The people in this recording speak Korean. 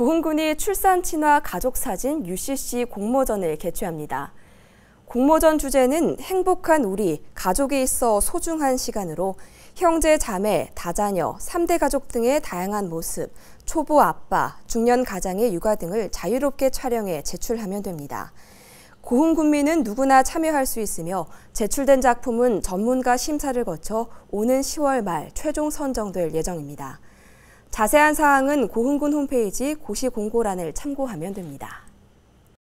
고흥군이 출산 친화 가족 사진 UCC 공모전을 개최합니다. 공모전 주제는 행복한 우리 가족이 있어 소중한 시간으로 형제, 자매, 다자녀, 3대 가족 등의 다양한 모습, 초보 아빠, 중년 가장의 육아 등을 자유롭게 촬영해 제출하면 됩니다. 고흥 군민은 누구나 참여할 수 있으며 제출된 작품은 전문가 심사를 거쳐 오는 10월 말 최종 선정될 예정입니다. 자세한 사항은 고흥군 홈페이지 고시공고란을 참고하면 됩니다.